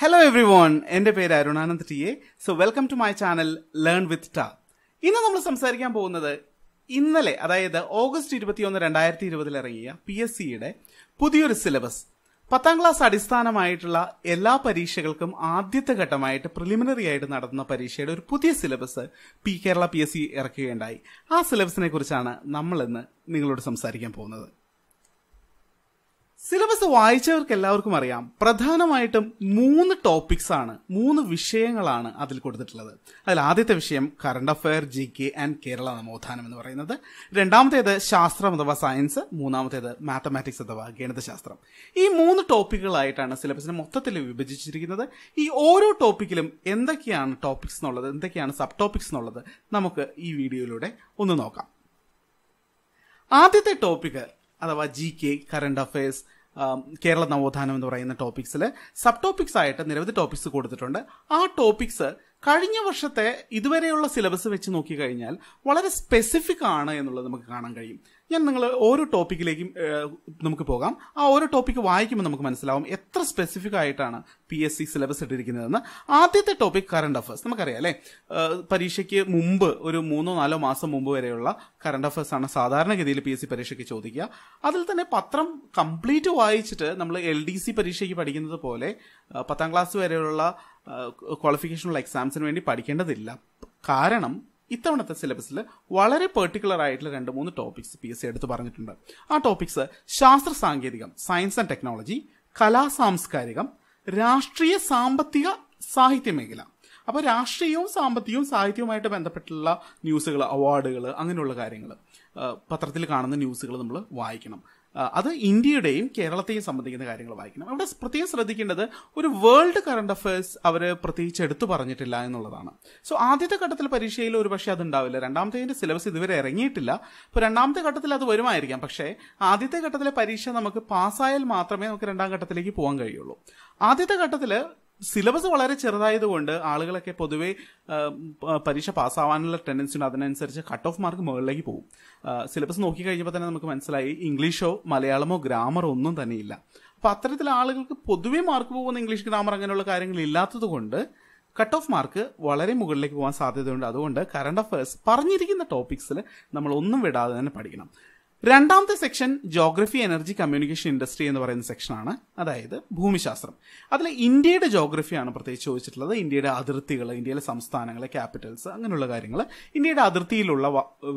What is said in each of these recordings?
hello every everyone എൻ്റെ പേര് Arunanand T A so welcome to my channel learn with the ഇന്ന് നമ്മൾ സംസാരിക്കാൻ പോകുന്നത് ഇന്നലെ അതായത് ഓഗസ്റ്റ് ഇരുപത്തിയൊന്ന് രണ്ടായിരത്തി ഇരുപതിൽ ഇറങ്ങിയ പി എസ് സിയുടെ പുതിയൊരു സിലബസ് പത്താം ക്ലാസ് അടിസ്ഥാനമായിട്ടുള്ള എല്ലാ പരീക്ഷകൾക്കും ആദ്യത്തെ ഘട്ടമായിട്ട് പ്രിലിമിനറി ആയിട്ട് നടത്തുന്ന പരീക്ഷയുടെ ഒരു പുതിയ syllabus P Kerala P S C ഇറക്കുകയുണ്ടായി ആ സിലബസിനെ കുറിച്ചാണ് നമ്മളിന്ന് നിങ്ങളോട് സംസാരിക്കാൻ പോകുന്നത് സിലബസ് വായിച്ചവർക്ക് എല്ലാവർക്കും അറിയാം പ്രധാനമായിട്ടും മൂന്ന് ടോപ്പിക്സ് ആണ് മൂന്ന് വിഷയങ്ങളാണ് അതിൽ കൊടുത്തിട്ടുള്ളത് അതിൽ ആദ്യത്തെ വിഷയം current affair G K and Kerala നവോത്ഥാനം എന്ന് പറയുന്നത് രണ്ടാമത്തേത് ശാസ്ത്രം അഥവാ സയൻസ് മൂന്നാമത്തേത് മാത്തമാറ്റിക്സ് അഥവാ ഗണിതശാസ്ത്രം ഈ മൂന്ന് ടോപ്പിക്കുകളായിട്ടാണ് സിലബസിനെ മൊത്തത്തിൽ വിഭജിച്ചിരിക്കുന്നത് ഈ ഓരോ ടോപ്പിക്കിലും എന്തൊക്കെയാണ് ടോപ്പിക്സ് എന്നുള്ളത് എന്തൊക്കെയാണ് സബ് ടോപ്പിക്സ് എന്നുള്ളത് നമുക്ക് ഈ വീഡിയോയിലൂടെ ഒന്ന് നോക്കാം ആദ്യത്തെ ടോപ്പിക് അഥവാ G K current affairs Kerala നവോത്ഥാനം എന്ന് പറയുന്ന ടോപ്പിക്സിൽ സബ് ടോപ്പിക്സ് ആയിട്ട് നിരവധി ടോപ്പിക്സ് കൊടുത്തിട്ടുണ്ട് ആ ടോപ്പിക്സ് കഴിഞ്ഞ വർഷത്തെ ഇതുവരെയുള്ള സിലബസ് വെച്ച് നോക്കിക്കഴിഞ്ഞാൽ വളരെ സ്പെസിഫിക് ആണ് എന്നുള്ളത് നമുക്ക് കാണാൻ കഴിയും ഞാൻ നിങ്ങൾ ഓരോ ടോപ്പിക്കിലേക്കും നമുക്ക് പോകാം ആ ഓരോ ടോപ്പിക്ക് വായിക്കുമ്പോൾ നമുക്ക് മനസ്സിലാവും എത്ര സ്പെസിഫിക് ആയിട്ടാണ് പി എസ് സി സിലബസ് ഇട്ടിരിക്കുന്നതെന്ന് ആദ്യത്തെ ടോപ്പിക് കറണ്ട് അഫേഴ്സ് നമുക്കറിയാം അല്ലേ പരീക്ഷയ്ക്ക് മുമ്പ് ഒരു മൂന്നോ നാലോ മാസം മുമ്പ് വരെയുള്ള കറണ്ട് അഫേഴ്സ് ആണ് സാധാരണഗതിയിൽ പി എസ് സി പരീക്ഷയ്ക്ക് ചോദിക്കുക അതിൽ തന്നെ പത്രം കംപ്ലീറ്റ് വായിച്ചിട്ട് നമ്മൾ എൽ ഡി സി പരീക്ഷയ്ക്ക് പഠിക്കുന്നത് പോലെ പത്താം ക്ലാസ് വരെയുള്ള ക്വാളിഫിക്കേഷനുള്ള എക്സാംസിന് വേണ്ടി പഠിക്കേണ്ടതില്ല കാരണം ഇത്തവണത്തെ സിലബസിൽ വളരെ പെർട്ടിക്കുലർ ആയിട്ടുള്ള രണ്ട് മൂന്ന് ടോപ്പിക്സ് പി എസ് സി എടുത്ത് പറഞ്ഞിട്ടുണ്ട് ആ ടോപ്പിക്സ് ശാസ്ത്ര സാങ്കേതികം സയൻസ് ആൻഡ് ടെക്നോളജി കലാ സാംസ്കാരികം രാഷ്ട്രീയ സാമ്പത്തിക സാഹിത്യ മേഖല അപ്പോൾ രാഷ്ട്രീയവും സാമ്പത്തികവും സാഹിത്യവുമായിട്ട് ബന്ധപ്പെട്ടുള്ള ന്യൂസുകൾ അവാർഡുകൾ അങ്ങനെയുള്ള കാര്യങ്ങൾ പത്രത്തിൽ കാണുന്ന ന്യൂസുകൾ നമ്മൾ വായിക്കണം അത് ഇന്ത്യയുടെയും കേരളത്തെയും സംബന്ധിക്കുന്ന കാര്യങ്ങൾ വായിക്കണം അവിടെ പ്രത്യേകം ശ്രദ്ധിക്കേണ്ടത് ഒരു വേൾഡ് കറണ്ട് അഫയേഴ്സ് അവർ പ്രത്യേകിച്ച് എടുത്തു പറഞ്ഞിട്ടില്ല എന്നുള്ളതാണ് സോ ആദ്യത്തെ ഘട്ടത്തിൽ പരീക്ഷയിൽ ഒരു പക്ഷേ അതുണ്ടാവില്ല രണ്ടാമത്തേതിൻ്റെ സിലബസ് ഇതുവരെ ഇറങ്ങിയിട്ടില്ല അപ്പോൾ രണ്ടാമത്തെ ഘട്ടത്തിൽ അത് വരുമായിരിക്കാം പക്ഷേ ആദ്യത്തെ ഘട്ടത്തിലെ പരീക്ഷ നമുക്ക് പാസ്സായാൽ മാത്രമേ നമുക്ക് രണ്ടാം ഘട്ടത്തിലേക്ക് പോകാൻ കഴിയുള്ളൂ ആദ്യത്തെ ഘട്ടത്തിൽ സിലബസ് വളരെ ചെറുതായതുകൊണ്ട് ആളുകളൊക്കെ പൊതുവേ പരീക്ഷ പാസ്സാവാനുള്ള ടെൻഡൻസി ഉണ്ട് അതിനനുസരിച്ച് കട്ട് ഓഫ് മാർക്ക് മുകളിലേക്ക് പോകും സിലബസ് നോക്കി കഴിഞ്ഞപ്പോൾ തന്നെ നമുക്ക് മനസ്സിലായി ഇംഗ്ലീഷോ മലയാളമോ ഗ്രാമറോ ഒന്നും തന്നെയില്ല അപ്പോൾ അത്തരത്തിൽ ആളുകൾക്ക് പൊതുവേ മാർക്ക് പോകുന്ന ഇംഗ്ലീഷ് ഗ്രാമർ അങ്ങനെയുള്ള കാര്യങ്ങൾ ഇല്ലാത്തത് കൊണ്ട് കട്ട് ഓഫ് മാർക്ക് വളരെ മുകളിലേക്ക് പോകാൻ സാധ്യതയുണ്ട് അതുകൊണ്ട് കറണ്ട് അഫയേഴ്സ് പറഞ്ഞിരിക്കുന്ന ടോപ്പിക്സിൽ നമ്മൾ ഒന്നും വിടാതെ തന്നെ പഠിക്കണം രണ്ടാമത്തെ section geography energy communication industry എന്ന് പറയുന്ന സെക്ഷനാണ് അതായത് ഭൂമിശാസ്ത്രം അതിൽ ഇന്ത്യയുടെ ജോഗ്രഫിയാണ് പ്രത്യേകിച്ച് ചോദിച്ചിട്ടുള്ളത് ഇന്ത്യയുടെ അതിർത്തികൾ ഇന്ത്യയിലെ സംസ്ഥാനങ്ങൾ ക്യാപിറ്റൽസ് അങ്ങനെയുള്ള കാര്യങ്ങൾ ഇന്ത്യയുടെ അതിർത്തിയിലുള്ള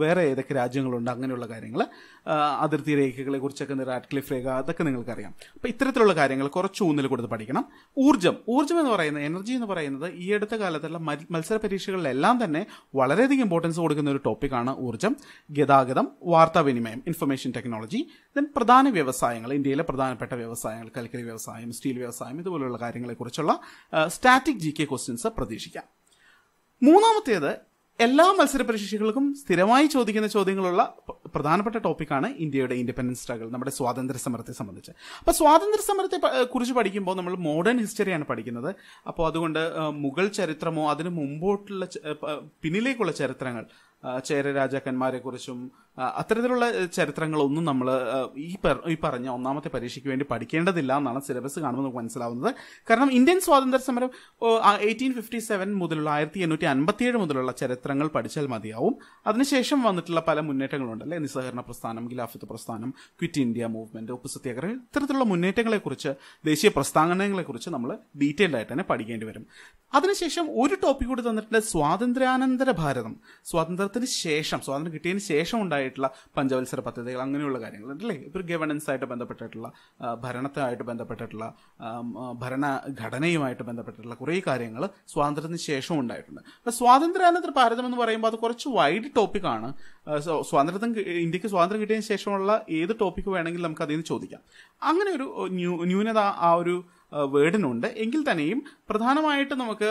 വേറെ ഏതൊക്കെ രാജ്യങ്ങളുണ്ട് അങ്ങനെയുള്ള കാര്യങ്ങൾ അതിർത്തി രേഖകളെ കുറിച്ചൊക്കെ റാറ്റ്ക്ലിഫ് രേഖ അതൊക്കെ നിങ്ങൾക്കറിയാം അപ്പോൾ ഇത്തരത്തിലുള്ള കാര്യങ്ങൾ കുറച്ച് ഊന്നൽ കൊടുത്ത് പഠിക്കണം ഊർജ്ജം ഊർജ്ജം എന്ന് പറയുന്നത് എനർജി എന്ന് പറയുന്നത് ഈ അടുത്ത കാലത്തുള്ള മത്സര പരീക്ഷകളിലെല്ലാം തന്നെ വളരെയധികം ഇമ്പോർട്ടൻസ് കൊടുക്കുന്ന ഒരു ടോപ്പിക്കാണ് ഊർജ്ജം ഗതാഗതം വാർത്താവിനിമയം ഇൻഫർമേഷൻ ടെക്നോളജി ദെൻ പ്രധാന വ്യവസായങ്ങൾ ഇന്ത്യയിലെ പ്രധാനപ്പെട്ട വ്യവസായങ്ങൾ കൽക്കരി വ്യവസായം സ്റ്റീൽ വ്യവസായം ഇതുപോലെയുള്ള കാര്യങ്ങളെക്കുറിച്ചുള്ള സ്റ്റാറ്റിക് ജി കെ ക്വസ്റ്റ്യൻസ് പ്രതീക്ഷിക്കാം മൂന്നാമത്തേത് എല്ലാ മത്സര പരീക്ഷകൾക്കും സ്ഥിരമായി ചോദിക്കുന്ന ചോദ്യങ്ങളുള്ള പ്രധാനപ്പെട്ട ടോപ്പിക്കാണ് ഇന്ത്യയുടെ ഇൻഡിപെൻഡൻസ് സ്ട്രഗിൾ നമ്മുടെ സ്വാതന്ത്ര്യ സമരത്തെ സംബന്ധിച്ച് അപ്പോൾ സ്വാതന്ത്ര്യ സമരത്തെ കുറിച്ച് പഠിക്കുമ്പോൾ നമ്മൾ മോഡേൺ ഹിസ്റ്ററിയാണ് പഠിക്കുന്നത് അപ്പോൾ അതുകൊണ്ട് മുഗൾ ചരിത്രമോ അതിന് മുമ്പോട്ടുള്ള പിന്നിലേക്കുള്ള ചരിത്രങ്ങൾ ചേര രാജാക്കന്മാരെ കുറിച്ചും അത്തരത്തിലുള്ള ചരിത്രങ്ങളൊന്നും നമ്മൾ ഈ ഈ പറഞ്ഞ ഒന്നാമത്തെ പരീക്ഷയ്ക്ക് വേണ്ടി പഠിക്കേണ്ടതില്ല എന്നാണ് സിലബസ് കാണുമ്പോൾ നമുക്ക് മനസ്സിലാവുന്നത് കാരണം ഇന്ത്യൻ സ്വാതന്ത്ര്യ സമരം എയ്റ്റീൻ ഫിഫ്റ്റി സെവൻ മുതലുള്ള ആയിരത്തി എണ്ണൂറ്റി ഏഴ് മുതലുള്ള ചരിത്രങ്ങൾ പഠിച്ചാൽ മതിയാവും അതിനുശേഷം വന്നിട്ടുള്ള പല മുന്നേറ്റങ്ങളുണ്ട് അല്ലെ നിസ്സഹകരണ പ്രസ്ഥാനം ഖിലാഫത്ത് പ്രസ്ഥാനം ക്വിറ്റ് ഇന്ത്യ മൂവ്മെന്റ് ഉപ്പ് സത്യാഗ്രഹം ഇത്തരത്തിലുള്ള മുന്നേറ്റങ്ങളെക്കുറിച്ച് ദേശീയ പ്രസ്ഥാനങ്ങളെക്കുറിച്ച് നമ്മൾ ഡീറ്റെയിൽഡ് ആയിട്ട് തന്നെ പഠിക്കേണ്ടി വരും അതിനുശേഷം ഒരു ടോപ്പിക് കൂടി തന്നിട്ടുണ്ട് സ്വാതന്ത്ര്യാനന്തര ഭാരതം സ്വാതന്ത്ര്യ സ്വാതന്ത്ര്യത്തിന് ശേഷം സ്വാതന്ത്ര്യം കിട്ടിയതിന് ശേഷം ഉണ്ടായിട്ടുള്ള പഞ്ചവത്സര പദ്ധതികൾ അങ്ങനെയുള്ള കാര്യങ്ങൾ അല്ലേ ഇപ്പോൾ ഗവർണൻസ് ആയിട്ട് ബന്ധപ്പെട്ടിട്ടുള്ള ഭരണത്തുമായിട്ട് ബന്ധപ്പെട്ടിട്ടുള്ള ഭരണഘടനയുമായിട്ട് ബന്ധപ്പെട്ടിട്ടുള്ള കുറേ കാര്യങ്ങൾ സ്വാതന്ത്ര്യത്തിന് ശേഷം ഉണ്ടായിട്ടുണ്ട് അപ്പോൾ സ്വാതന്ത്ര്യാനന്തര ഭാരതം എന്ന് പറയുമ്പോൾ അത് കുറച്ച് വൈഡ് ടോപ്പിക്കാണ് സ്വാതന്ത്ര്യത്തിന് ഇന്ത്യക്ക് സ്വാതന്ത്ര്യം കിട്ടിയതിന് ശേഷമുള്ള ഏത് ടോപ്പിക്ക് വേണമെങ്കിലും നമുക്ക് അതിൽ നിന്ന് ചോദിക്കാം അങ്ങനെ ഒരു ന്യൂ ന്യൂനത ആ ഒരു വേർഡിനുണ്ട് എങ്കിൽ തന്നെയും പ്രധാനമായിട്ട് നമുക്ക്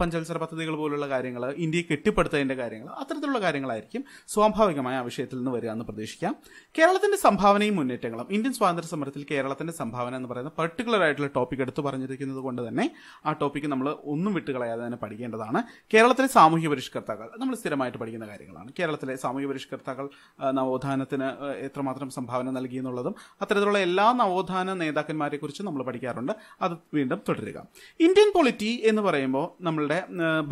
പഞ്ചവത്സര പദ്ധതികൾ പോലുള്ള കാര്യങ്ങൾ ഇന്ത്യയെ കെട്ടിപ്പടുത്തതിൻ്റെ കാര്യങ്ങൾ അത്തരത്തിലുള്ള കാര്യങ്ങളായിരിക്കും സ്വാഭാവികമായ ആ വിഷയത്തിൽ നിന്ന് വരിക എന്ന് പ്രതീക്ഷിക്കാം കേരളത്തിൻ്റെ സംഭാവനയും മുന്നേറ്റങ്ങളും ഇന്ത്യൻ സ്വാതന്ത്ര്യ സമരത്തിൽ കേരളത്തിൻ്റെ സംഭാവന എന്ന് പറയുന്ന പർട്ടിക്കുലർ ആയിട്ടുള്ള ടോപ്പിക് എടുത്തു പറഞ്ഞിരിക്കുന്നത് കൊണ്ട് തന്നെ ആ ടോപ്പിക്ക് നമ്മൾ ഒന്നും വിട്ടുകളയാതെ തന്നെ പഠിക്കേണ്ടതാണ് കേരളത്തിലെ സാമൂഹ്യ പരിഷ്കർത്താക്കൾ നമ്മൾ സ്ഥിരമായിട്ട് പഠിക്കുന്ന കാര്യങ്ങളാണ് കേരളത്തിലെ സാമൂഹ്യ പരിഷ്കർത്താക്കൾ നവോത്ഥാനത്തിന് എത്രമാത്രം സംഭാവന നൽകി എന്നുള്ളതും അത്തരത്തിലുള്ള എല്ലാ നവോത്ഥാന നേതാക്കന്മാരെക്കുറിച്ച് നമ്മൾ പഠിക്കാറുണ്ട് അത് വീണ്ടും തുടരുക ഇന്ത്യൻ പൊളിറ്റി എന്ന് പറയുമ്പോൾ നമ്മളുടെ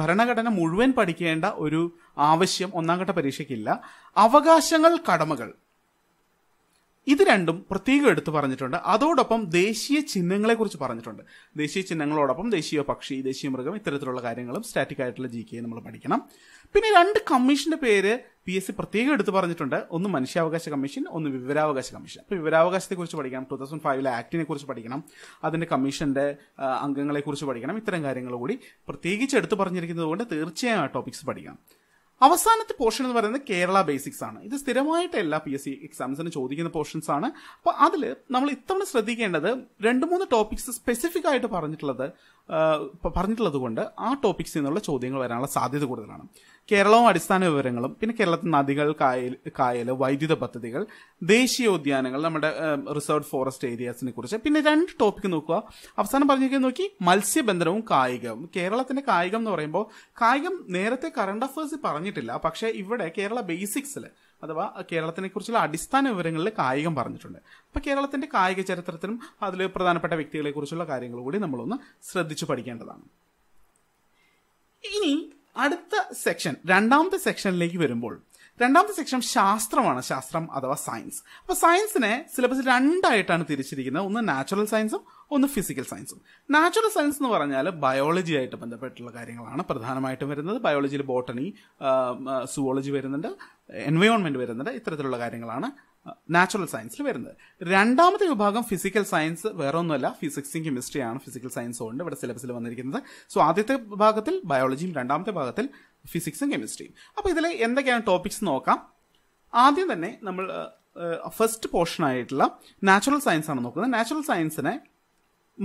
ഭരണഘടന മുഴുവൻ പഠിക്കേണ്ട ഒരു ആവശ്യം ഒന്നാം ഘട്ട പരീക്ഷയ്ക്കില്ല അവകാശങ്ങൾ കടമകൾ ഇത് രണ്ടും പ്രത്യേകം എടുത്തു പറഞ്ഞിട്ടുണ്ട് അതോടൊപ്പം ദേശീയ ചിഹ്നങ്ങളെക്കുറിച്ച് പറഞ്ഞിട്ടുണ്ട് ദേശീയ ചിഹ്നങ്ങളോടൊപ്പം ദേശീയ പക്ഷി ദേശീയ മൃഗം ഇത്തരത്തിലുള്ള കാര്യങ്ങളും സ്റ്റാറ്റിക് ആയിട്ടുള്ള ജി കെ നമ്മൾ പഠിക്കണം പിന്നെ രണ്ട് കമ്മീഷന്റെ പേര് പി എസ് സി പ്രത്യേകം എടുത്തു പറഞ്ഞിട്ടുണ്ട് ഒന്ന് മനുഷ്യാവകാശ കമ്മീഷൻ ഒന്ന് വിവരാവകാശ കമ്മീഷൻ അപ്പോൾ വിവരാവകാശത്തെക്കുറിച്ച് പഠിക്കണം ടു തൗസൻഡ് ഫൈവിലെ ആക്ടിനെ കുറിച്ച് പഠിക്കണം അതിൻ്റെ കമ്മീഷൻ്റെ അംഗങ്ങളെക്കുറിച്ച് പഠിക്കണം ഇത്തരം കാര്യങ്ങൾ കൂടി പ്രത്യേകിച്ച് എടുത്തു പറഞ്ഞിരിക്കുന്നത് കൊണ്ട് തീർച്ചയായും ആ ടോപ്പിക്സ് പഠിക്കണം അവസാനത്തെ പോർഷൻ എന്ന് പറയുന്നത് കേരള ബേസിക്സ് ആണ് ഇത് സ്ഥിരമായിട്ട് എല്ലാ പി എസ് സി എക്സാംസിന് ചോദിക്കുന്ന പോർഷൻസ് ആണ് അപ്പോൾ അതിൽ നമ്മൾ ഇത്തവണ ശ്രദ്ധിക്കേണ്ടത് രണ്ട് മൂന്ന് ടോപ്പിക്സ് സ്പെസിഫിക് ആയിട്ട് പറഞ്ഞിട്ടുള്ളത് പറഞ്ഞിട്ടുള്ളത് കൊണ്ട് ആ ടോപ്പിക്സിൽ നിന്നുള്ള ചോദ്യങ്ങൾ വരാനുള്ള സാധ്യത കൂടുതലാണ് കേരളവും അടിസ്ഥാന വിവരങ്ങളും പിന്നെ കേരളത്തിൽ നദികൾ കായൽ കായൽ വൈദ്യുത പദ്ധതികൾ ദേശീയോദ്യാനങ്ങൾ നമ്മുടെ റിസർവ് ഫോറസ്റ്റ് ഏരിയാസിനെ കുറിച്ച് പിന്നെ രണ്ട് ടോപ്പിക് നോക്കുക അവസാനം പറഞ്ഞിരിക്കുന്നത് നോക്കി മത്സ്യബന്ധനവും കായികവും കേരളത്തിന്റെ കായികം എന്ന് പറയുമ്പോൾ കായികം നേരത്തെ കറണ്ട് അഫേഴ്സ് പറഞ്ഞിട്ടില്ല പക്ഷേ ഇവിടെ കേരള ബേസിക്സിൽ അഥവാ കേരളത്തിനെ കുറിച്ചുള്ള അടിസ്ഥാന വിവരങ്ങളിൽ കായികം പറഞ്ഞിട്ടുണ്ട് അപ്പോൾ കേരളത്തിന്റെ കായിക ചരിത്രത്തിനും അതിൽ പ്രധാനപ്പെട്ട വ്യക്തികളെ കുറിച്ചുള്ള കാര്യങ്ങൾ കൂടി നമ്മളൊന്ന് ശ്രദ്ധിച്ചു പഠിക്കേണ്ടതാണ് ഇനി അടുത്ത സെക്ഷൻ രണ്ടാമത്തെ സെക്ഷനിലേക്ക് വരുമ്പോൾ രണ്ടാമത്തെ സെക്ഷൻ ശാസ്ത്രമാണ് ശാസ്ത്രം അഥവാ സയൻസ് അപ്പോൾ സയൻസിനെ സിലബസ് രണ്ടായിട്ടാണ് തിരിച്ചിരിക്കുന്നത് ഒന്ന് നാച്ചുറൽ സയൻസും ഒന്ന് ഫിസിക്കൽ സയൻസും നാച്ചുറൽ സയൻസ് എന്ന് പറഞ്ഞാൽ ബയോളജിയായിട്ട് ബന്ധപ്പെട്ടുള്ള കാര്യങ്ങളാണ് പ്രധാനമായിട്ടും വരുന്നത് ബയോളജിയിൽ ബോട്ടണി സുവോളജി വരുന്നുണ്ട് എൻവയോൺമെന്റ് വരുന്നുണ്ട് ഇത്തരത്തിലുള്ള കാര്യങ്ങളാണ് നാച്ചുറൽ സയൻസിൽ വരുന്നത് രണ്ടാമത്തെ വിഭാഗം ഫിസിക്കൽ സയൻസ് വേറെ ഒന്നുമല്ല ഫിസിക്സും കെമിസ്ട്രിയാണ് ഫിസിക്കൽ സയൻസും ഉണ്ട് ഇവിടെ സിലബസിൽ വന്നിരിക്കുന്നത് സോ ആദ്യത്തെ ഭാഗത്തിൽ ബയോളജിയും രണ്ടാമത്തെ ഭാഗത്തിൽ ഫിസിക്സും കെമിസ്ട്രിയും അപ്പോൾ ഇതിൽ എന്തൊക്കെയാണ് ടോപ്പിക്സ് നോക്കാം ആദ്യം തന്നെ നമ്മൾ ഫസ്റ്റ് പോർഷൻ ആയിട്ടുള്ള നാച്ചുറൽ സയൻസ് ആണ് നോക്കുന്നത് നാച്ചുറൽ സയൻസിനെ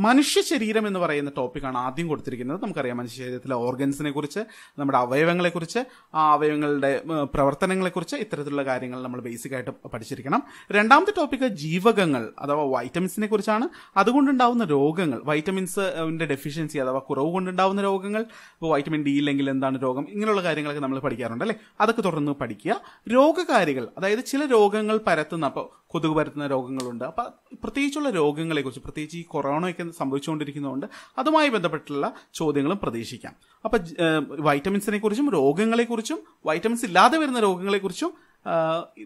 മനുഷ്യ ശരീരം എന്ന് പറയുന്ന ടോപ്പിക്കാണ് ആദ്യം കൊടുത്തിരിക്കുന്നത് നമുക്കറിയാം മനുഷ്യ ശരീരത്തിലെ ഓർഗൻസിനെ കുറിച്ച് നമ്മുടെ അവയവങ്ങളെക്കുറിച്ച് ആ അവയവങ്ങളുടെ പ്രവർത്തനങ്ങളെക്കുറിച്ച് ഇത്തരത്തിലുള്ള കാര്യങ്ങൾ നമ്മൾ ബേസിക് ആയിട്ട് പഠിച്ചിരിക്കണം രണ്ടാമത്തെ ടോപ്പിക്ക് ജീവകങ്ങൾ അഥവാ വൈറ്റമിൻസിനെ കുറിച്ചാണ് അതുകൊണ്ടുണ്ടാവുന്ന രോഗങ്ങൾ വൈറ്റമിൻസിന്റെ ഡെഫിഷ്യൻസി അഥവാ കുറവ് കൊണ്ടുണ്ടാവുന്ന രോഗങ്ങൾ ഇപ്പോൾ വൈറ്റമിൻ ഡി ഇല്ലെങ്കിൽ എന്താണ് രോഗം ഇങ്ങനെയുള്ള കാര്യങ്ങളൊക്കെ നമ്മൾ പഠിക്കാറുണ്ട് അല്ലേ അതൊക്കെ തുടർന്ന് പഠിക്കുക രോഗകാരികൾ അതായത് ചില രോഗങ്ങൾ പരത്തുന്ന അപ്പോൾ കൊതുക് പരത്തുന്ന രോഗങ്ങളുണ്ട് അപ്പോൾ പ്രത്യേകിച്ചുള്ള രോഗങ്ങളെക്കുറിച്ച് പ്രത്യേകിച്ച് ഈ കൊറോണ ഒക്കെ സംഭവിച്ചുകൊണ്ടിരിക്കുന്നതുകൊണ്ട് അതുമായി ബന്ധപ്പെട്ടുള്ള ചോദ്യങ്ങളും പ്രതീക്ഷിക്കാം അപ്പം വൈറ്റമിൻസിനെ കുറിച്ചും രോഗങ്ങളെക്കുറിച്ചും വൈറ്റമിൻസ് ഇല്ലാതെ വരുന്ന രോഗങ്ങളെക്കുറിച്ചും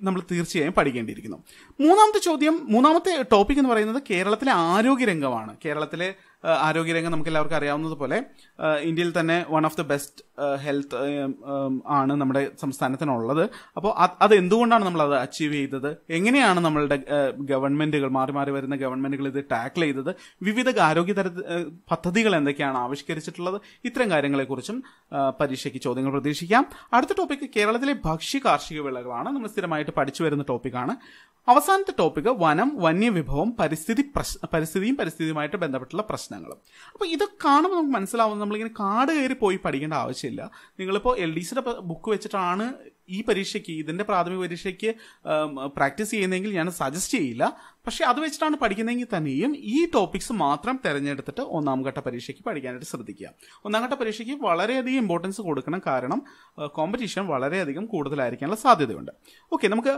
നമ്മൾ തീർച്ചയായും പഠിക്കേണ്ടിയിരിക്കുന്നു മൂന്നാമത്തെ ചോദ്യം മൂന്നാമത്തെ ടോപ്പിക് എന്ന് പറയുന്നത് കേരളത്തിലെ ആരോഗ്യരംഗമാണ് കേരളത്തിലെ ആരോഗ്യരംഗം നമുക്ക് എല്ലാവർക്കും അറിയാവുന്നതുപോലെ ഇന്ത്യയിൽ തന്നെ one of the best health ആണ് നമ്മുടെ സംസ്ഥാനത്തിനുള്ളത് അപ്പോൾ അത് എന്തുകൊണ്ടാണ് നമ്മൾ അത് അച്ചീവ് ചെയ്തത് എങ്ങനെയാണ് നമ്മളുടെ ഗവൺമെന്റുകൾ മാറി മാറി വരുന്ന ഗവൺമെന്റുകൾ ഇത് ടാക്കിൾ ചെയ്തത് വിവിധ ആരോഗ്യ തര പദ്ധതികൾ എന്തൊക്കെയാണ് ആവിഷ്കരിച്ചിട്ടുള്ളത് ഇത്തരം കാര്യങ്ങളെക്കുറിച്ചും പരീക്ഷയ്ക്ക് ചോദ്യങ്ങൾ പ്രതീക്ഷിക്കാം അടുത്ത ടോപ്പിക് കേരളത്തിലെ ഭക്ഷ്യ കാർഷിക വിളകളാണ് നമ്മൾ സ്ഥിരമായിട്ട് പഠിച്ചു വരുന്ന ടോപ്പിക്കാണ് അവസാനത്തെ ടോപ്പിക് വനം വന്യവിഭവം പരിസ്ഥിതി പരിസ്ഥിതിയും പരിസ്ഥിതിയുമായിട്ട് ബന്ധപ്പെട്ടുള്ള പ്രശ്നം പ്രശ്നങ്ങളും അപ്പോൾ ഇതൊക്കെ കാണുമ്പോൾ നമുക്ക് മനസ്സിലാവുന്നത് നമ്മളിങ്ങനെ കാട് കയറി പോയി പഠിക്കേണ്ട ആവശ്യമില്ല നിങ്ങളിപ്പോൾ എൽ ഡി സിയുടെ ബുക്ക് വെച്ചിട്ടാണ് ഈ പരീക്ഷയ്ക്ക് ഇതിന്റെ പ്രാഥമിക പരീക്ഷയ്ക്ക് പ്രാക്ടീസ് ചെയ്യുന്നെങ്കിൽ ഞാൻ സജസ്റ്റ് ചെയ്യില്ല പക്ഷെ അത് വെച്ചിട്ടാണ് പഠിക്കുന്നതെങ്കിൽ തന്നെയും ഈ ടോപ്പിക്സ് മാത്രം തിരഞ്ഞെടുത്തിട്ട് ഒന്നാം ഘട്ട പരീക്ഷയ്ക്ക് പഠിക്കാനായിട്ട് ശ്രദ്ധിക്കുക ഒന്നാം ഘട്ട പരീക്ഷയ്ക്ക് വളരെയധികം ഇമ്പോർട്ടൻസ് കൊടുക്കണം കാരണം കോമ്പറ്റീഷൻ വളരെയധികം കൂടുതലായിരിക്കാനുള്ള സാധ്യതയുണ്ട് ഓക്കെ നമുക്ക്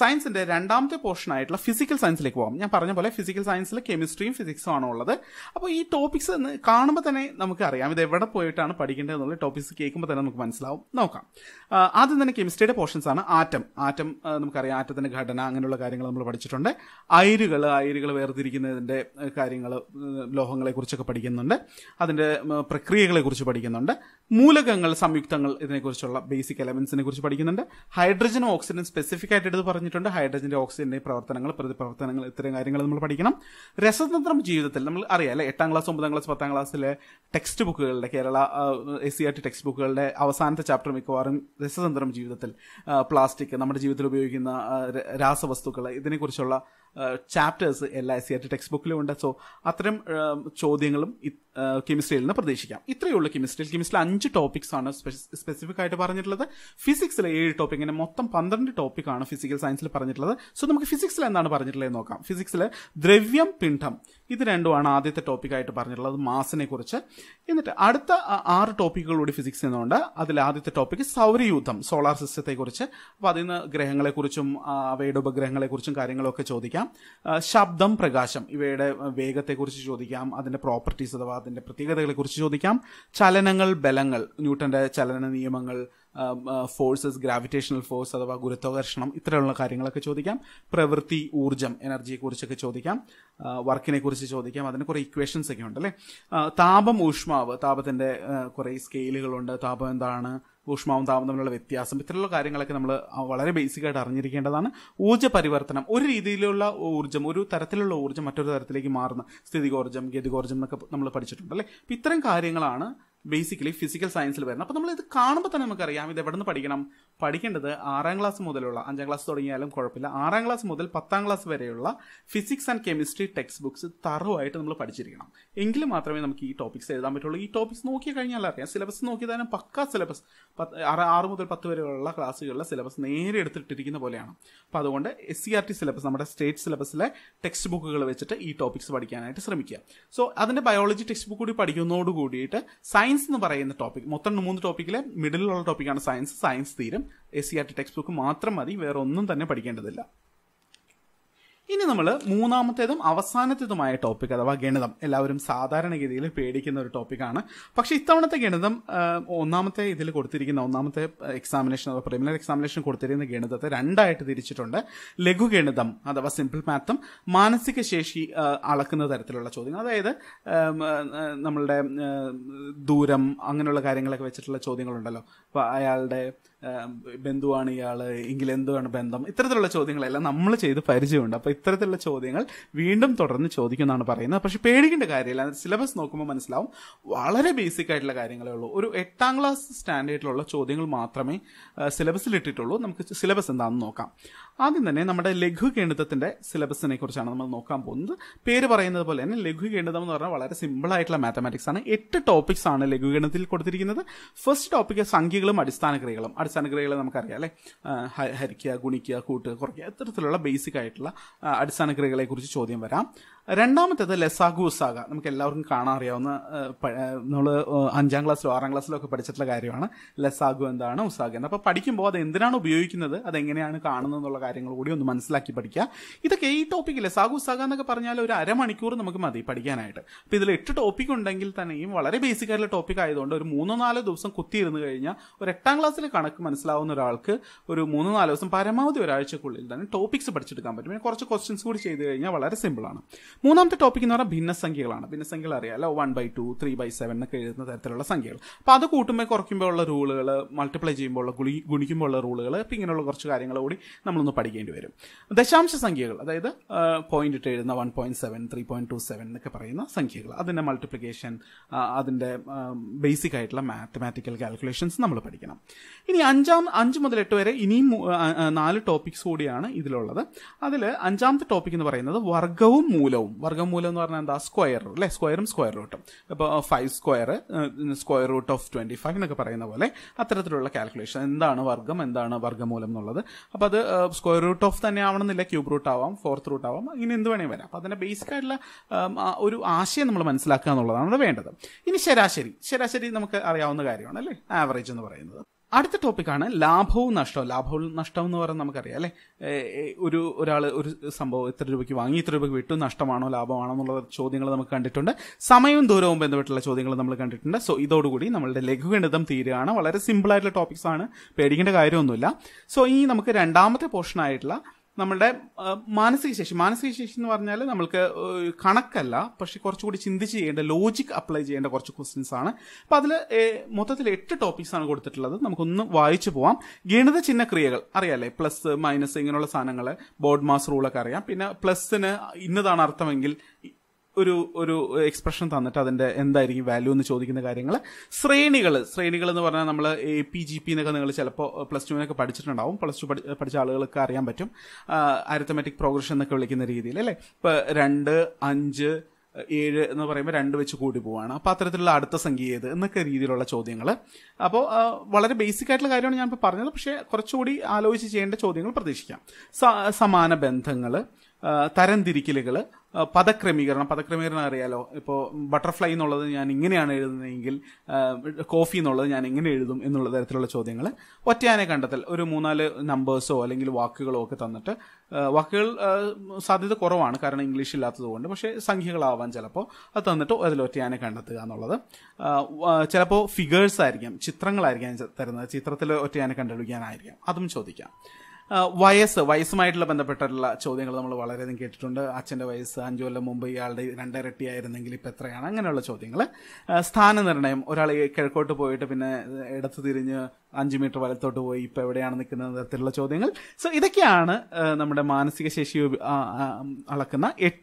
സയൻസിന്റെ രണ്ടാമത്തെ പോർഷൻ ആയിട്ടുള്ള ഫിസിക്കൽ സയൻസിലേക്ക് പോകാം ഞാൻ പറഞ്ഞ പോലെ ഫിസിക്കൽ സയൻസിൽ കെമിസ്ട്രിയും ഫിസിക്സും ആണ് ഉള്ളത് അപ്പോൾ ഈ ടോപ്പിക്സ് കാണുമ്പോൾ തന്നെ നമുക്ക് അറിയാം ഇത് എവിടെ പോയിട്ടാണ് പഠിക്കേണ്ടത് എന്നുള്ള ടോപ്പിക്സ് കേൾക്കുമ്പോൾ തന്നെ നമുക്ക് മനസ്സിലാവും നോക്കാം ആദ്യം തന്നെ കെമിസ്ട്രിയുടെ പോർഷൻസ് ആണ് ആറ്റം ആറ്റം നമുക്കറിയാം ആറ്റത്തിന്റെ ഘടന അങ്ങനെയുള്ള കാര്യങ്ങൾ നമ്മൾ പഠിച്ചിട്ടുണ്ട് അയിരുകൾ അയിരുകൾ വേർതിരിക്കുന്നതിന്റെ കാര്യങ്ങൾ ലോഹങ്ങളെ കുറിച്ചൊക്കെ പഠിക്കുന്നുണ്ട് അതിന്റെ പ്രക്രിയകളെ കുറിച്ച് പഠിക്കുന്നുണ്ട് മൂലകങ്ങൾ സംയുക്തങ്ങൾ ഇതിനെക്കുറിച്ചുള്ള ബേസിക് എലമെന്റ്സിനെ കുറിച്ച് പഠിക്കുന്നുണ്ട് ഹൈഡ്രജൻ ഓക്സിജൻ സ്പെസിഫിക് ആയിട്ട് എടുത്ത് പറഞ്ഞിട്ടുണ്ട് ഹൈഡ്രജന്റെ ഓക്സിജന്റെ പ്രവർത്തനങ്ങൾ പ്രതിപ്രവർത്തനങ്ങൾ ഇത്തരം കാര്യങ്ങൾ നമ്മൾ പഠിക്കണം രസതന്ത്രം ജീവിതത്തിൽ നമ്മൾ അറിയാം അല്ലെ എട്ടാം ക്ലാസ് ഒമ്പതാം ക്ലാസ് പത്താം ക്ലാസ്സിലെ ടെക്സ്റ്റ് ബുക്കുകളുടെ Kerala S C R T text ബുക്കുകളുടെ അവസാനത്തെ ചാപ്റ്റർ മിക്കവാറും രസതന്ത്രം ജീവിതം ജീവിതത്തിൽ പ്ലാസ്റ്റിക് നമ്മുടെ ജീവിതത്തിൽ ഉപയോഗിക്കുന്ന രാസവസ്തുക്കൾ ഇതിനെക്കുറിച്ചുള്ള chapters L I C R T text ബുക്കിലും ഉണ്ട് സോ അത്തരം ചോദ്യങ്ങളും കെമിസ്ട്രിയിൽ നിന്ന് പ്രതീക്ഷിക്കാം ഇത്രയേ ഉള്ളൂ കെമിസ്ട്രിയിൽ കെമിസ്ട്രിയിൽ അഞ്ച് ടോപ്പിക്സ് ആണ് സ്പെസിഫിക് ആയിട്ട് പറഞ്ഞിട്ടുള്ളത് ഫിസിക്സിൽ ഏഴ് ടോപ്പിക് ഇങ്ങനെ മൊത്തം പന്ത്രണ്ട് ടോപ്പിക്കാണ് ഫിസിക്കൽ സയൻസിൽ പറഞ്ഞിട്ടുള്ളത് സോ നമുക്ക് ഫിസിക്സിൽ എന്താണ് പറഞ്ഞിട്ടുള്ളത് നോക്കാം ഫിസിക്സിൽ ദ്രവ്യം പിണ്ഡം ഇത് രണ്ടുമാണ് ആദ്യത്തെ ടോപ്പിക്കായിട്ട് പറഞ്ഞിട്ടുള്ളത് മാസിനെ കുറിച്ച് എന്നിട്ട് അടുത്ത ആറ് ടോപ്പിക്കുകളോട് ഫിസിക്സ് എന്നുണ്ട് അതിൽ ആദ്യത്തെ ടോപ്പിക് സൗരയൂഥം സോളാർ സിസ്റ്റത്തെക്കുറിച്ച് അപ്പോൾ അതിൽ നിന്ന് ഗ്രഹങ്ങളെക്കുറിച്ചും അവയുടെ ഉപഗ്രഹങ്ങളെക്കുറിച്ചും കാര്യങ്ങളൊക്കെ ചോദിക്കാം ചോദിക്കാം ശബ്ദം പ്രകാശം ഇവയുടെ വേഗത്തെക്കുറിച്ച് ചോദിക്കാം അതിന്റെ പ്രോപ്പർട്ടീസ് അഥവാ അതിന്റെ പ്രത്യേകതകളെക്കുറിച്ച് ചോദിക്കാം ചലനങ്ങൾ ബലങ്ങൾ ന്യൂട്ടന്റെ ചലന നിയമങ്ങൾ ഫോഴ്സസ് ഗ്രാവിറ്റേഷണൽ ഫോഴ്സ് അഥവാ ഗുരുത്വാകർഷണം ഇത്തരമുള്ള കാര്യങ്ങളൊക്കെ ചോദിക്കാം പ്രവൃത്തി ഊർജ്ജം എനർജിയെക്കുറിച്ചൊക്കെ ചോദിക്കാം വർക്കിനെ കുറിച്ച് ചോദിക്കാം അതിന് കുറേ ഇക്വേഷൻസ് ഒക്കെ ഉണ്ട് അല്ലേ താപം ഊഷ്മാവ് താപത്തിന്റെ കുറേ സ്കെയിലുകളുണ്ട് താപം എന്താണ് ഊഷ്മാവും താപം തമ്മിലുള്ള വ്യത്യാസം ഇത്തരമുള്ള കാര്യങ്ങളൊക്കെ നമ്മൾ വളരെ ബേസിക് ആയിട്ട് അറിഞ്ഞിരിക്കേണ്ടതാണ് ഊർജ്ജ പരിവർത്തനം ഒരു രീതിയിലുള്ള ഊർജ്ജം ഒരു തരത്തിലുള്ള ഊർജ്ജം മറ്റൊരു തരത്തിലേക്ക് മാറുന്ന സ്ഥിതികോർജ്ജം ഗതികോർജ്ജം എന്നൊക്കെ നമ്മൾ പഠിച്ചിട്ടുണ്ട് അല്ലേ ഇത്തരം കാര്യങ്ങളാണ് ബേസിക്കലി ഫിസിക്കൽ സയൻസിൽ വരുന്നത് അപ്പോൾ നമ്മൾ ഇത് കാണുമ്പോൾ തന്നെ നമുക്കറിയാം ഇത് എവിടെ നിന്ന് പഠിക്കണം പഠിക്കേണ്ടത് ആറാം ക്ലാസ് മുതലുള്ള അഞ്ചാം ക്ലാസ് തുടങ്ങിയാലും കുഴപ്പമില്ല ആറാം ക്ലാസ് മുതൽ പത്താം ക്ലാസ് വരെയുള്ള physics and chemistry text books തറവായിട്ട് നമ്മൾ പഠിച്ചിരിക്കണം എങ്കിൽ മാത്രമേ നമുക്ക് ഈ ടോപ്പിക്സ് എഴുതാൻ പറ്റുള്ളൂ ഈ ടോപ്പിക്സ് നോക്കി കഴിഞ്ഞാൽ അറിയാം സിലബസ് നോക്കിയതാണ് പക്കാ സിലബസ് ആറ് മുതൽ പത്ത് വരെയുള്ള ക്ലാസ്സുകളിലെ സിലബസ് നേരെ എടുത്തിട്ടിരിക്കുന്ന പോലെയാണ് അപ്പോൾ അതുകൊണ്ട് S C R T syllabus നമ്മുടെ സ്റ്റേറ്റ് സിലബസിലെ ടെക്സ്റ്റ് ബുക്കുകൾ വെച്ചിട്ട് ഈ ടോപ്പിക്സ് പഠിക്കാനായിട്ട് ശ്രമിക്കുക സോ അതിൻ്റെ ബയോളജി ടെക്സ്റ്റ് ബുക്ക് കൂടി പഠിക്കുന്നതോട് കൂടിയിട്ട് സയൻസ് എന്ന് പറയുന്ന ടോപ്പിക് മൊത്തം മൂന്ന് ടോപ്പിക്കിലെ മിഡിലുള്ള ടോപ്പിക്കാണ് സയൻസ് സയൻസ് തീരും S C R T text book മാത്രം മതി വേറെ ഒന്നും തന്നെ പഠിക്കേണ്ടതില്ല ഇനി നമ്മൾ മൂന്നാമത്തേതും അവസാനത്തേതുമായ ടോപ്പിക് അഥവാ ഗണിതം എല്ലാവരും സാധാരണഗതിയിൽ പേടിക്കുന്ന ഒരു ടോപ്പിക്കാണ് പക്ഷേ ഇത്തവണത്തെ ഗണിതം ഒന്നാമത്തെ ഇതിൽ കൊടുത്തിരിക്കുന്ന ഒന്നാമത്തെ എക്സാമിനേഷൻ അഥവാ പ്രിമിനർ എക്സാമിനേഷൻ കൊടുത്തിരിക്കുന്ന ഗണിതത്തെ രണ്ടായിട്ട് തിരിച്ചിട്ടുണ്ട് ലഘുഗണിതം അഥവാ സിമ്പിൾ മാത്തും മാനസിക ശേഷി അളക്കുന്ന തരത്തിലുള്ള ചോദ്യങ്ങൾ അതായത് നമ്മളുടെ ദൂരം അങ്ങനെയുള്ള കാര്യങ്ങളൊക്കെ വെച്ചിട്ടുള്ള ചോദ്യങ്ങളുണ്ടല്ലോ അപ്പോൾ അയാളുടെ ബന്ധുവാണ് ഇയാൾ എങ്കിൽ എന്തുവാണ് ബന്ധം ഇത്തരത്തിലുള്ള ചോദ്യങ്ങളെല്ലാം നമ്മൾ ചെയ്ത് പരിചയമുണ്ട് അപ്പോൾ ഇത്തരത്തിലുള്ള ചോദ്യങ്ങൾ വീണ്ടും തുടർന്ന് ചോദിക്കുന്നതാണ് പറയുന്നത് പക്ഷേ പേടിക്കേണ്ട കാര്യമില്ല സിലബസ് നോക്കുമ്പോൾ മനസ്സിലാവും വളരെ ബേസിക് ആയിട്ടുള്ള കാര്യങ്ങളേ ഉള്ളൂ ഒരു എട്ടാം ക്ലാസ് സ്റ്റാൻഡേർഡിലുള്ള ചോദ്യങ്ങൾ മാത്രമേ സിലബസിൽ ഇട്ടിട്ടുള്ളൂ നമുക്ക് സിലബസ് എന്താണെന്ന് നോക്കാം ആദ്യം തന്നെ നമ്മുടെ ലഘു കേണിതത്തിന്റെ സിലബസിനെ കുറിച്ചാണ് നമ്മൾ നോക്കാൻ പോകുന്നത് പേര് പറയുന്നത് പോലെ തന്നെ ലഘു കേണിതം എന്ന് പറഞ്ഞാൽ വളരെ സിമ്പിൾ ആയിട്ടുള്ള മാത്തമാറ്റിക്സ് ആണ് എട്ട് ടോപ്പിക്സ് ആണ് ലഘു ഗണിതത്തിൽ കൊടുത്തിരിക്കുന്നത് ഫസ്റ്റ് ടോപ്പിക് സംഖ്യകളും അടിസ്ഥാന ക്രിയകളും മറ്റ് നമുക്കറിയാം അല്ലേ ഹരിക്കുക ഗുണിക്കുക കൂട്ടുക കുറയ്ക്കുക ഇത്തരത്തിലുള്ള ബേസിക് ആയിട്ടുള്ള അടിസ്ഥാന കുറിച്ച് ചോദ്യം വരാം രണ്ടാമത്തേത് ലെസാഗൂസാക നമുക്ക് എല്ലാവർക്കും കാണാൻ അറിയാവുന്ന നമ്മൾ അഞ്ചാം ക്ലാസ്സിലോ ആറാം ക്ലാസ്സിലോ ഒക്കെ പഠിച്ചിട്ടുള്ള കാര്യമാണ് ലെസാഗു എന്താണ് ഉസാഗ എന്ന് അപ്പോൾ പഠിക്കുമ്പോൾ അത് എന്തിനാണ് ഉപയോഗിക്കുന്നത് അതെങ്ങനെയാണ് കാണുന്നത് എന്നുള്ള കാര്യങ്ങൾ കൂടി ഒന്ന് മനസ്സിലാക്കി പഠിക്കുക ഇതൊക്കെ ഈ ടോപ്പിക്ക് ലെസാഗു ഉസാഗ എന്നൊക്കെ പറഞ്ഞാൽ ഒരു അരമണിക്കൂർ നമുക്ക് മതി പഠിക്കാനായിട്ട് അപ്പോൾ ഇതിൽ എട്ട് ടോപ്പിക് ഉണ്ടെങ്കിൽ തന്നെയും വളരെ ബേസിക് ആയിട്ടുള്ള ടോപ്പിക് ആയതുകൊണ്ട് ഒരു മൂന്നോ നാലോ ദിവസം കുത്തിയിരുന്ന് കഴിഞ്ഞാൽ ഒരു എട്ടാം ക്ലാസ്സിൽ കണക്ക് മനസ്സിലാവുന്ന ഒരാൾക്ക് ഒരു മൂന്നോ നാലോ ദിവസം പരമാവധി ഒരാഴ്ചക്കുള്ളിൽ തന്നെ ടോപ്പിക്സ് പഠിച്ചെടുക്കാൻ പറ്റും പിന്നെ കുറച്ച് ക്വസ്റ്റ്യൻസ് കൂടി ചെയ്ത് കഴിഞ്ഞാൽ വളരെ സിമ്പിളാണ് മൂന്നാമത്തെ ടോപ്പിക് എന്ന് പറഞ്ഞാൽ ഭിന്നസംഖ്യകളാണ് ഭിന്നസംഖ്യകൾ അറിയാമല്ലോ one by two three by seven എന്നൊക്കെ എഴുതുന്ന തരത്തിലുള്ള സംഖ്യകൾ അപ്പോൾ അത് കൂട്ടുമ്പോൾ കുറയ്ക്കുമ്പോൾ ഉള്ള റൂളുകൾ മൾട്ടിപ്ലൈ ചെയ്യുമ്പോൾ ഉള്ള ഗുളി ഗുണിക്കുമ്പോൾ ഉള്ള റൂളുകൾ ഇപ്പം ഇങ്ങനെയുള്ള കുറച്ച് കാര്യങ്ങൾ കൂടി നമ്മളൊന്ന് പഠിക്കേണ്ടി വരും ദശാംശ സംഖ്യകൾ അതായത് പോയിന്റ് ഇട്ട് എഴുതുന്ന one point seven three point two seven എന്നൊക്കെ പറയുന്ന സംഖ്യകൾ അതിൻ്റെ മൾട്ടിപ്ലിക്കേഷൻ അതിൻ്റെ ബേസിക് ആയിട്ടുള്ള മാത്തമാറ്റിക്കൽ കാൽക്കുലേഷൻസ് നമ്മൾ പഠിക്കണം ഇനി അഞ്ചാം അഞ്ച് മുതൽ എട്ട് വരെ ഇനിയും നാല് ടോപ്പിക്സ് കൂടിയാണ് ഇതിലുള്ളത് അതിൽ അഞ്ചാമത്തെ ടോപ്പിക് എന്ന് പറയുന്നത് വർഗവും മൂലവും വർഗ്ഗമൂലം വർഗ്ഗമൂലം എന്ന് പറഞ്ഞാൽ എന്താ സ്ക്വയർ റൂട്ട് സ്ക്വയറും സ്ക്വയർ റൂട്ടും അപ്പോൾ five square square root of twenty five എന്നൊക്കെ പറയുന്ന പോലെ അത്തരത്തിലുള്ള കാൽക്കുലേഷൻ എന്താണ് വർഗം എന്താണ് വർഗ്ഗമൂലം എന്നുള്ളത് അപ്പോൾ അത് സ്ക്വയർ റൂട്ട് ഓഫ് തന്നെ ആവണമെന്നില്ല ക്യൂബ് റൂട്ട് ആവാം ഫോർത്ത് റൂട്ട് ആവാം ഇങ്ങനെ എന്ത് വേണമെങ്കിൽ വരാം അപ്പോൾ അതിൻ്റെ ബേസിക് ആയിട്ടുള്ള ഒരു ആശയം നമ്മൾ മനസ്സിലാക്കുക എന്നുള്ളതാണ് വേണ്ടത് ഇനി ശരാശരി ശരാശരി നമുക്ക് അറിയാവുന്ന കാര്യമാണ് അല്ലേ ആവറേജ് എന്ന് പറയുന്നത് അടുത്ത ടോപ്പിക്കാണ് ലാഭവും നഷ്ടവും ലാഭവും നഷ്ടവും എന്ന് പറയുന്നത് നമുക്കറിയാം അല്ലേ ഒരു ഒരാൾ ഒരു സംഭവം ഇത്ര രൂപയ്ക്ക് വാങ്ങി ഇത്ര രൂപയ്ക്ക് വിട്ടു നഷ്ടമാണോ ലാഭമാണോ എന്നുള്ള ചോദ്യങ്ങൾ നമുക്ക് കണ്ടിട്ടുണ്ട് സമയവും ദൂരവും ബന്ധപ്പെട്ടുള്ള ചോദ്യങ്ങൾ നമ്മൾ കണ്ടിട്ടുണ്ട് സോ ഇതോടുകൂടി നമ്മളുടെ ലഘുഗണിതം തീരുകയാണ് വളരെ സിമ്പിൾ ആയിട്ടുള്ള ടോപ്പിക്സ് ആണ് പേടിക്കേണ്ട കാര്യമൊന്നുമില്ല സോ ഇനി നമുക്ക് രണ്ടാമത്തെ പോർഷൻ ആയിട്ടുള്ള നമ്മളുടെ മാനസിക ശേഷി മാനസിക ശേഷി എന്ന് പറഞ്ഞാൽ നമ്മൾക്ക് കണക്കല്ല പക്ഷെ കുറച്ചുകൂടി ചിന്തിച്ച് ചെയ്യേണ്ട ലോജിക് അപ്ലൈ ചെയ്യേണ്ട കുറച്ച് ക്വസ്റ്റ്യൻസ് ആണ് അപ്പം അതിൽ മൊത്തത്തിൽ എട്ട് ടോപ്പിക്സ് ആണ് കൊടുത്തിട്ടുള്ളത് നമുക്കൊന്ന് വായിച്ചു പോവാം ഗണിത ചിഹ്ന ക്രിയകൾ അറിയാല്ലേ പ്ലസ് മൈനസ് ഇങ്ങനെയുള്ള സാധനങ്ങൾ ബോർഡ് മാസ് റൂളൊക്കെ അറിയാം പിന്നെ പ്ലസ്സിന് ഇന്നതാണ് അർത്ഥമെങ്കിൽ ഒരു ഒരു എക്സ്പ്രഷൻ തന്നിട്ട് അതിന്റെ എന്തായിരിക്കും വാല്യൂ എന്ന് ചോദിക്കുന്ന കാര്യങ്ങൾ ശ്രേണികൾ ശ്രേണികൾ എന്ന് പറഞ്ഞാൽ നമ്മൾ എ പി ജി പി എന്നൊക്കെ നിങ്ങൾ ചിലപ്പോൾ പ്ലസ് ടുവിനൊക്കെ പഠിച്ചിട്ടുണ്ടാവും പ്ലസ് ടു പഠിച്ച ആളുകൾക്ക് അറിയാൻ പറ്റും അരിത്തമാറ്റിക് പ്രോഗ്രഷൻ എന്നൊക്കെ വിളിക്കുന്ന രീതിയിൽ അല്ലേ ഇപ്പൊ രണ്ട് അഞ്ച് ഏഴ് എന്ന് പറയുമ്പോൾ രണ്ട് വെച്ച് കൂടി പോവാണ് അപ്പോൾ അത്തരത്തിലുള്ള അടുത്ത സംഖ്യ ഏത് എന്നൊക്കെ രീതിയിലുള്ള ചോദ്യങ്ങൾ അപ്പോൾ വളരെ ബേസിക് ആയിട്ടുള്ള കാര്യമാണ് ഞാനിപ്പോൾ പറഞ്ഞത് പക്ഷേ കുറച്ചുകൂടി ആലോചിച്ച് ചെയ്യേണ്ട ചോദ്യങ്ങൾ പ്രതീക്ഷിക്കാം സമാന ബന്ധങ്ങൾ തരംതിരിക്കലുകൾ പദക്രമീകരണം പദക്രമീകരണം അറിയാലോ ഇപ്പോൾ ബട്ടർഫ്ലൈ എന്നുള്ളത് ഞാൻ ഇങ്ങനെയാണ് എഴുതുന്നതെങ്കിൽ കോഫി എന്നുള്ളത് ഞാൻ എങ്ങനെ എഴുതും എന്നുള്ള തരത്തിലുള്ള ചോദ്യങ്ങൾ ഒറ്റയാനെ കണ്ടെത്തൽ ഒരു മൂന്നാല് നമ്പേഴ്സോ അല്ലെങ്കിൽ വാക്കുകളോ ഒക്കെ തന്നിട്ട് വാക്കുകൾ സാധ്യത കുറവാണ് കാരണം ഇംഗ്ലീഷ് ഇല്ലാത്തതുകൊണ്ട് പക്ഷേ സംഖ്യകളാവാൻ ചിലപ്പോൾ അത് തന്നിട്ട് അതിൽ ഒറ്റയാനെ കണ്ടെത്തുക എന്നുള്ളത് ചിലപ്പോൾ ഫിഗേഴ്സ് ആയിരിക്കാം ചിത്രങ്ങളായിരിക്കാം തരുന്നത് ചിത്രത്തിൽ ഒറ്റയാനെ കണ്ടുപിടിക്കാനായിരിക്കാം അതും ചോദിക്കാം വയസ്സ് വയസ്സുമായിട്ടുള്ള ബന്ധപ്പെട്ടിട്ടുള്ള ചോദ്യങ്ങൾ നമ്മൾ വളരെയധികം കേട്ടിട്ടുണ്ട് അച്ഛൻ്റെ വയസ്സ് അഞ്ചു കൊല്ലം മുമ്പ് ഇയാളുടെ ആയിരുന്നെങ്കിൽ ഇപ്പം എത്രയാണ് അങ്ങനെയുള്ള ചോദ്യങ്ങൾ സ്ഥാനനിർണ്ണയം ഒരാൾ കിഴക്കോട്ട് പോയിട്ട് പിന്നെ ഇടത്ത് തിരിഞ്ഞ് അഞ്ച് മീറ്റർ വലത്തോട്ട് പോയി ഇപ്പം എവിടെയാണ് നിൽക്കുന്ന തരത്തിലുള്ള ചോദ്യങ്ങൾ സോ ഇതൊക്കെയാണ് നമ്മുടെ മാനസിക ശേഷി അളക്കുന്ന എട്ട്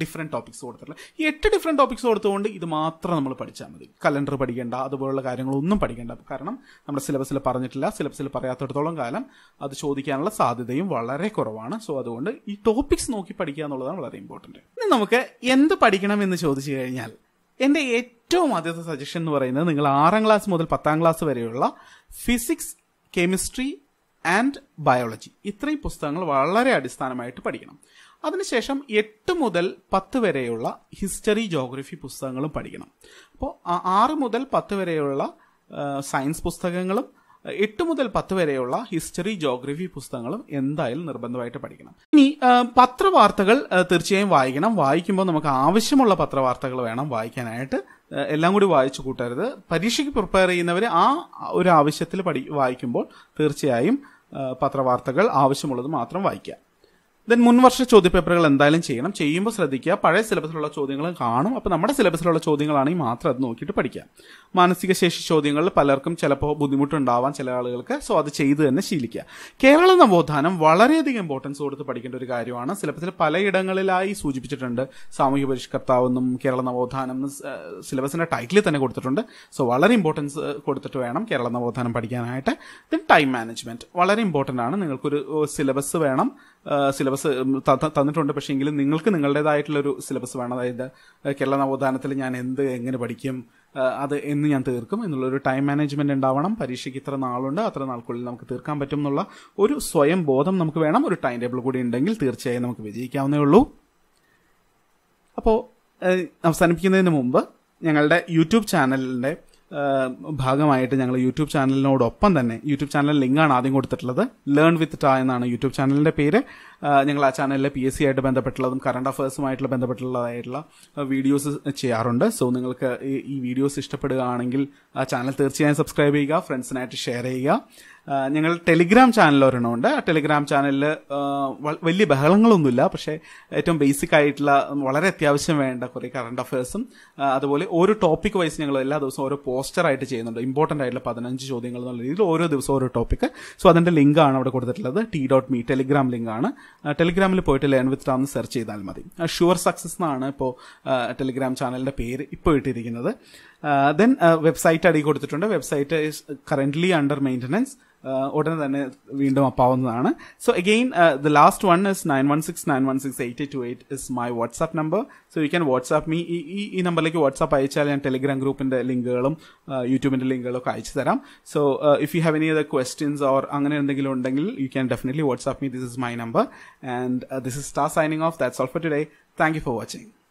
ഡിഫറെൻറ്റ് ടോപ്പിക്സ് കൊടുത്തിട്ടുള്ള ഈ എട്ട് ഡിഫറെൻറ്റ് ടോപ്പിക്സ് കൊടുത്തുകൊണ്ട് ഇത് മാത്രം നമ്മൾ പഠിച്ചാൽ മതി കലണ്ടർ പഠിക്കേണ്ട അതുപോലുള്ള കാര്യങ്ങളൊന്നും പഠിക്കേണ്ട കാരണം നമ്മുടെ സിലബസിൽ പറഞ്ഞിട്ടില്ല സിലബസിൽ പറയാത്തിടത്തോളം കാലം അത് ചോദിക്കാനുള്ള സാധ്യതയും വളരെ കുറവാണ് സോ അതുകൊണ്ട് ഈ ടോപ്പിക്സ് നോക്കി പഠിക്കുക എന്നുള്ളതാണ് വളരെ ഇമ്പോർട്ടൻറ്റ് ഇനി നമുക്ക് എന്ത് പഠിക്കണം എന്ന് ചോദിച്ചു കഴിഞ്ഞാൽ എൻ്റെ ഏറ്റവും ആദ്യത്തെ സജഷൻ എന്ന് പറയുന്നത് നിങ്ങൾ ആറാം ക്ലാസ് മുതൽ പത്താം ക്ലാസ് വരെയുള്ള ഫിസിക്സ് കെമിസ്ട്രി ആൻഡ് ബയോളജി ഇത്രയും പുസ്തകങ്ങൾ വളരെ അടിസ്ഥാനമായിട്ട് പഠിക്കണം അതിനുശേഷം എട്ട് മുതൽ പത്ത് വരെയുള്ള ഹിസ്റ്ററി ജോഗ്രഫി പുസ്തകങ്ങളും പഠിക്കണം അപ്പോൾ ആറ് മുതൽ പത്ത് വരെയുള്ള സയൻസ് പുസ്തകങ്ങളും എട്ട് മുതൽ പത്ത് വരെയുള്ള ഹിസ്റ്ററി ജോഗ്രഫി പുസ്തകങ്ങളും എന്തായാലും നിർബന്ധമായിട്ട് പഠിക്കണം ഇനി പത്രവാർത്തകൾ തീർച്ചയായും വായിക്കണം വായിക്കുമ്പോൾ നമുക്ക് ആവശ്യമുള്ള പത്രവാർത്തകൾ വേണം വായിക്കാനായിട്ട് എല്ലാം കൂടി വായിച്ചു കൂട്ടരുത് പരീക്ഷയ്ക്ക് പ്രിപ്പയർ ചെയ്യുന്നവർ ആ ഒരു ആവശ്യത്തിൽ പഠി വായിക്കുമ്പോൾ തീർച്ചയായും പത്രവാർത്തകൾ ആവശ്യമുള്ളത് മാത്രം വായിക്കുക ദെൻ മുൻവർഷ ചോദ്യപേപ്പറുകൾ എന്തായാലും ചെയ്യണം ചെയ്യുമ്പോൾ ശ്രദ്ധിക്കുക പഴയ സിലബസിലുള്ള ചോദ്യങ്ങൾ കാണും അപ്പോൾ നമ്മുടെ സിലബസിലുള്ള ചോദ്യങ്ങളാണെങ്കിൽ മാത്രം അത് നോക്കിയിട്ട് പഠിക്കാം മാനസിക ശേഷി ചോദ്യങ്ങളിൽ പലർക്കും ചിലപ്പോൾ ബുദ്ധിമുട്ടുണ്ടാവാം ചില ആളുകൾക്ക് സോ അത് ചെയ്ത് തന്നെ ശീലിക്കുക കേരള നവോത്ഥാനം വളരെയധികം ഇമ്പോർട്ടൻസ് കൊടുത്ത് പഠിക്കേണ്ട ഒരു കാര്യമാണ് സിലബസിൽ പലയിടങ്ങളിലായി സൂചിപ്പിച്ചിട്ടുണ്ട് സാമൂഹ്യ പരിഷ്കർത്താവ് എന്നും കേരള നവോത്ഥാനം സിലബസിൻ്റെ ടൈറ്റിൽ തന്നെ കൊടുത്തിട്ടുണ്ട് സോ വളരെ ഇമ്പോർട്ടൻസ് കൊടുത്തിട്ട് വേണം കേരള നവോത്ഥാനം പഠിക്കാനായിട്ട് ദെൻ ടൈം മാനേജ്മെൻറ്റ് വളരെ ഇമ്പോർട്ടൻ്റ് ആണ് നിങ്ങൾക്കൊരു സിലബസ് വേണം സിലബസ് തന്നിട്ടുണ്ട് പക്ഷേ എങ്കിലും നിങ്ങൾക്ക് നിങ്ങളുടേതായിട്ടുള്ളൊരു സിലബസ് വേണം അതായത് കേരള നവോത്ഥാനത്തിൽ ഞാൻ എന്ത് എങ്ങനെ പഠിക്കും അത് എന്ന് ഞാൻ തീർക്കും എന്നുള്ളൊരു ടൈം മാനേജ്മെന്റ് ഉണ്ടാവണം പരീക്ഷയ്ക്ക് ഇത്ര നാളുണ്ട് അത്ര നാൾക്കുള്ളിൽ നമുക്ക് തീർക്കാൻ പറ്റും എന്നുള്ള ഒരു സ്വയം ബോധം നമുക്ക് വേണം ഒരു ടൈം ടേബിൾ കൂടി ഉണ്ടെങ്കിൽ തീർച്ചയായും നമുക്ക് വിജയിക്കാവുന്നേ ഉള്ളൂ അപ്പോൾ അവസാനിപ്പിക്കുന്നതിന് മുമ്പ് ഞങ്ങളുടെ യൂട്യൂബ് ചാനലിൻ്റെ ഭാഗമായിട്ട് ഞങ്ങൾ യൂട്യൂബ് ചാനലിനോടൊപ്പം തന്നെ യൂട്യൂബ് ചാനൽ ലിങ്കാണ് ആദ്യം കൊടുത്തിട്ടുള്ളത് ലേൺ വിത്ത് ട എന്നാണ് യൂട്യൂബ് ചാനലിന്റെ പേര് ഞങ്ങൾ ആ ചാനലിലെ പി എസ് സി ആയിട്ട് ബന്ധപ്പെട്ടുള്ളതും കറണ്ട് അഫേഴ്സുമായിട്ടുള്ള ബന്ധപ്പെട്ടുള്ളതായിട്ടുള്ള വീഡിയോസ് ചെയ്യാറുണ്ട് സോ നിങ്ങൾക്ക് ഈ വീഡിയോസ് ഇഷ്ടപ്പെടുകയാണെങ്കിൽ ആ ചാനൽ തീർച്ചയായും സബ്സ്ക്രൈബ് ചെയ്യുക ഫ്രണ്ട്സിനായിട്ട് ഷെയർ ചെയ്യുക ഞങ്ങൾ ടെലിഗ്രാം ചാനൽ ഒരെണ്ണമുണ്ട് ആ ടെലിഗ്രാം ചാനലിൽ വലിയ ബഹളങ്ങളൊന്നുമില്ല പക്ഷേ ഏറ്റവും ബേസിക് ആയിട്ടുള്ള വളരെ അത്യാവശ്യം വേണ്ട കുറേ കറണ്ട് അഫയേഴ്സും അതുപോലെ ഓരോ ടോപ്പിക് വൈസ് ഞങ്ങൾ എല്ലാ ദിവസവും ഓരോ പോസ്റ്ററായിട്ട് ചെയ്യുന്നുണ്ട് ഇമ്പോർട്ടൻ്റ് ആയിട്ടുള്ള പതിനഞ്ച് ചോദ്യങ്ങൾ എന്നുള്ള രീതിയിൽ ഓരോ ദിവസവും ഓരോ ടോപ്പിക്ക് സോ അതിൻ്റെ ലിങ്കാണ് അവിടെ കൊടുത്തിട്ടുള്ളത് ടി ഡോട്ട് മീ ടെലിഗ്രാം ലിങ്കാണ് ടെലിഗ്രാമിൽ പോയിട്ട് ലേൺ വിത്ത് റാം സെർച്ച് ചെയ്താൽ മതി ഷുവർ സക്സസ് എന്നാണ് ഇപ്പോൾ ടെലിഗ്രാം ചാനലിൻ്റെ പേര് ഇപ്പോൾ ഇട്ടിരിക്കുന്നത് ദെൻ വെബ്സൈറ്റ് അടി കൊടുത്തിട്ടുണ്ട് website is currently under maintenance ഉടനെ തന്നെ വീണ്ടും അപ്പാവുന്നതാണ് so again the last one is nine one six nine one six eight two eight is my WhatsApp number so you can WhatsApp me ഈ ഈ നമ്പറിലേക്ക് WhatsApp അയച്ചാൽ ഞാൻ ടെലിഗ്രാം ഗ്രൂപ്പിന്റെ ലിങ്കുകളും യൂട്യൂബിന്റെ ഒക്കെ അയച്ചു തരാം so if you have any other questions or അങ്ങനെ എന്തെങ്കിലും ഉണ്ടെങ്കിൽ you can definitely WhatsApp me this is my number and this is star signing off that's all for today thank you for watching